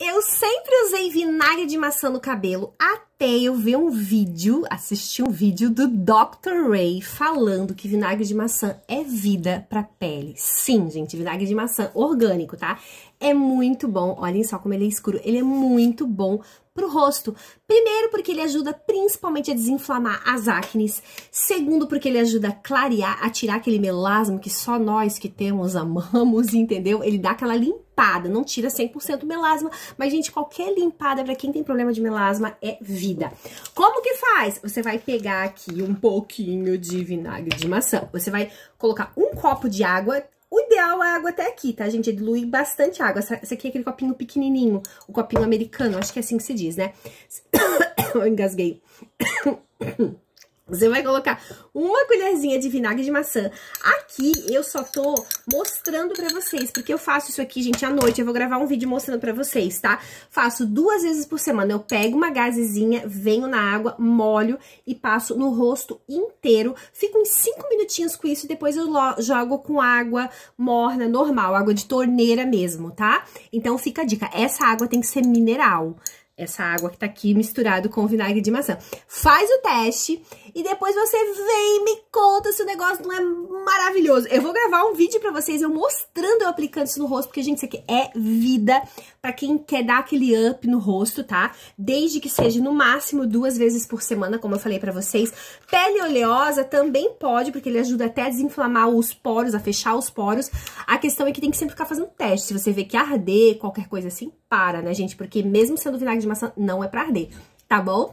Eu sempre usei vinagre de maçã no cabelo até eu ver um vídeo, assistir um vídeo do Dr. Ray falando que vinagre de maçã é vida pra pele. Sim, gente, vinagre de maçã orgânico, tá? É muito bom, olhem só como ele é escuro, ele é muito bom pro rosto. Primeiro porque ele ajuda principalmente a desinflamar as acnes. Segundo porque ele ajuda a clarear, a tirar aquele melasma que só nós que temos amamos, entendeu? Ele dá aquela limpeza limpada, não tira 100% melasma, mas, gente, qualquer limpada para quem tem problema de melasma é vida. Como que faz? Você vai pegar aqui um pouquinho de vinagre de maçã, você vai colocar um copo de água, o ideal é a água até aqui, tá, gente? É diluir bastante água. esse aqui é aquele copinho pequenininho, o copinho americano, acho que é assim que se diz, né? Eu engasguei. Você vai colocar uma colherzinha de vinagre de maçã. Aqui eu só tô mostrando pra vocês, porque eu faço isso aqui, gente, à noite. Eu vou gravar um vídeo mostrando pra vocês, tá? Faço duas vezes por semana. Eu pego uma gazezinha, venho na água, molho e passo no rosto inteiro. Fico uns cinco minutinhos com isso e depois eu jogo com água morna, normal, água de torneira mesmo, tá? Então fica a dica, essa água tem que ser mineral, essa água que tá aqui misturado com vinagre de maçã. Faz o teste e depois você vem me puta, o negócio não é maravilhoso. Eu vou gravar um vídeo pra vocês, eu mostrando eu aplicando isso no rosto, porque, gente, isso aqui é vida pra quem quer dar aquele up no rosto, tá? Desde que seja no máximo duas vezes por semana, como eu falei pra vocês. Pele oleosa também pode, porque ele ajuda até a desinflamar os poros, a fechar os poros. A questão é que tem que sempre ficar fazendo teste. Se você vê que arder, qualquer coisa assim, para, né, gente? Porque mesmo sendo vinagre de maçã, não é pra arder, tá bom?